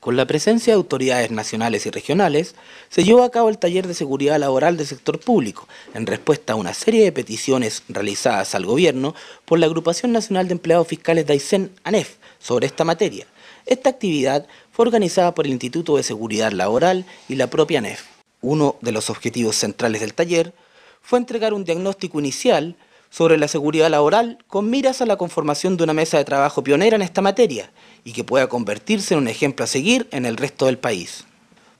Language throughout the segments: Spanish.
Con la presencia de autoridades nacionales y regionales, se llevó a cabo el taller de seguridad laboral del sector público, en respuesta a una serie de peticiones realizadas al gobierno por la Agrupación Nacional de Empleados Fiscales de ANEF, sobre esta materia. Esta actividad fue organizada por el Instituto de Seguridad Laboral y la propia ANEF. Uno de los objetivos centrales del taller fue entregar un diagnóstico inicial sobre la seguridad laboral con miras a la conformación de una mesa de trabajo pionera en esta materia y que pueda convertirse en un ejemplo a seguir en el resto del país.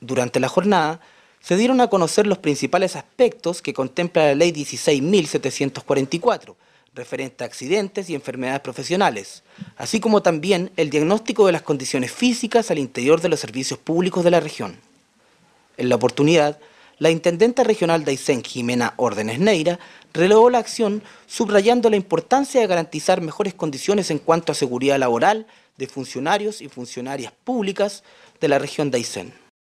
Durante la jornada, se dieron a conocer los principales aspectos que contempla la Ley 16.744, referente a accidentes y enfermedades profesionales, así como también el diagnóstico de las condiciones físicas al interior de los servicios públicos de la región. En la oportunidad, la intendente regional de Aysén, Jimena Órdenes Neira, relevó la acción subrayando la importancia de garantizar mejores condiciones en cuanto a seguridad laboral de funcionarios y funcionarias públicas de la región de Aysén.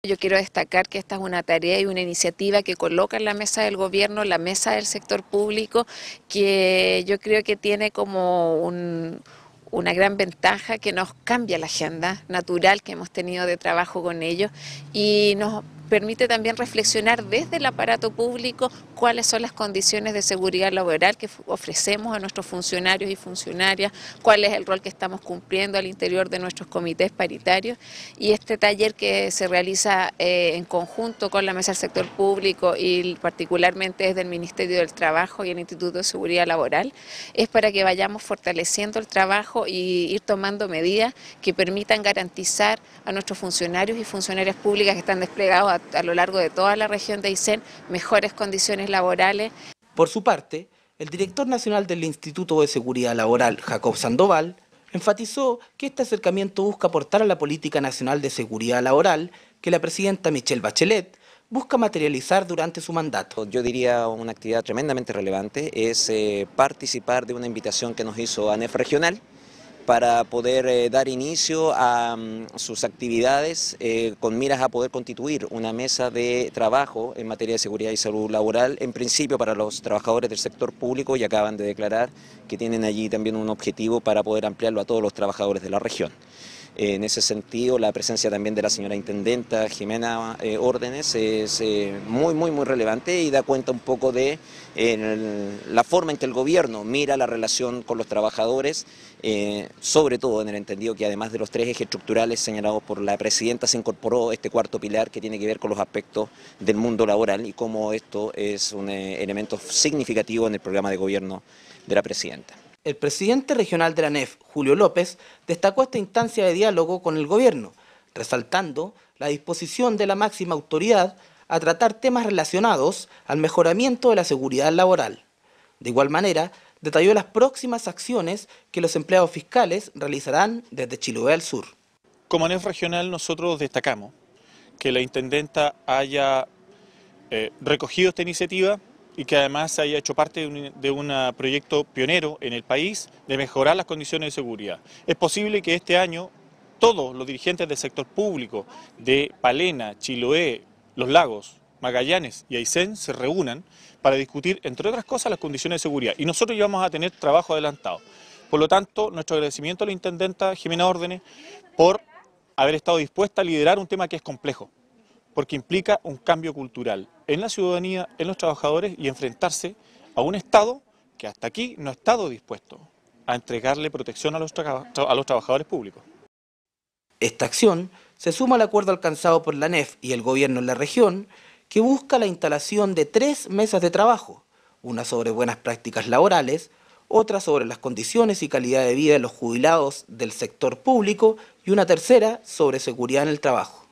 Yo quiero destacar que esta es una tarea y una iniciativa que coloca en la mesa del gobierno, la mesa del sector público, que yo creo que tiene como una gran ventaja que nos cambia la agenda natural que hemos tenido de trabajo con ellos y nos permite también reflexionar desde el aparato público cuáles son las condiciones de seguridad laboral que ofrecemos a nuestros funcionarios y funcionarias, cuál es el rol que estamos cumpliendo al interior de nuestros comités paritarios y este taller que se realiza eh, en conjunto con la Mesa del Sector Público y particularmente desde el Ministerio del Trabajo y el Instituto de Seguridad Laboral es para que vayamos fortaleciendo el trabajo y ir tomando medidas que permitan garantizar a nuestros funcionarios y funcionarias públicas que están desplegados a a lo largo de toda la región de Aysén mejores condiciones laborales. Por su parte, el director nacional del Instituto de Seguridad Laboral, Jacob Sandoval, enfatizó que este acercamiento busca aportar a la política nacional de seguridad laboral que la presidenta Michelle Bachelet busca materializar durante su mandato. Yo diría una actividad tremendamente relevante es eh, participar de una invitación que nos hizo ANEF Regional para poder eh, dar inicio a mm, sus actividades eh, con miras a poder constituir una mesa de trabajo en materia de seguridad y salud laboral, en principio para los trabajadores del sector público y acaban de declarar que tienen allí también un objetivo para poder ampliarlo a todos los trabajadores de la región. Eh, en ese sentido, la presencia también de la señora intendenta Jimena eh, Órdenes es eh, muy, muy, muy relevante y da cuenta un poco de la forma en que el gobierno mira la relación con los trabajadores, sobre todo en el entendido que además de los tres ejes estructurales señalados por la presidenta, se incorporó este cuarto pilar que tiene que ver con los aspectos del mundo laboral y cómo esto es un elemento significativo en el programa de gobierno de la presidenta. El presidente regional de la NEF, Julio López, destacó esta instancia de diálogo con el gobierno, resaltando la disposición de la máxima autoridad a tratar temas relacionados al mejoramiento de la seguridad laboral. De igual manera, detalló las próximas acciones que los empleados fiscales realizarán desde Chiloé al Sur. Como NEF regional nosotros destacamos que la Intendenta haya eh, recogido esta iniciativa y que además se haya hecho parte de un, ah, proyecto pionero en el país de mejorar las condiciones de seguridad. Es posible que este año todos los dirigentes del sector público de Palena, Chiloé, Los Lagos, Magallanes y Aysén se reúnan para discutir, entre otras cosas, las condiciones de seguridad. Y nosotros ya vamos a tener trabajo adelantado. Por lo tanto, nuestro agradecimiento a la Intendenta Jimena Órdenes por haber estado dispuesta a liderar un tema que es complejo porque implica un cambio cultural en la ciudadanía, en los trabajadores y enfrentarse a un Estado que hasta aquí no ha estado dispuesto a entregarle protección a los, trabajadores públicos. Esta acción se suma al acuerdo alcanzado por la NEF y el gobierno en la región que busca la instalación de tres mesas de trabajo, una sobre buenas prácticas laborales, otra sobre las condiciones y calidad de vida de los jubilados del sector público y una tercera sobre seguridad en el trabajo.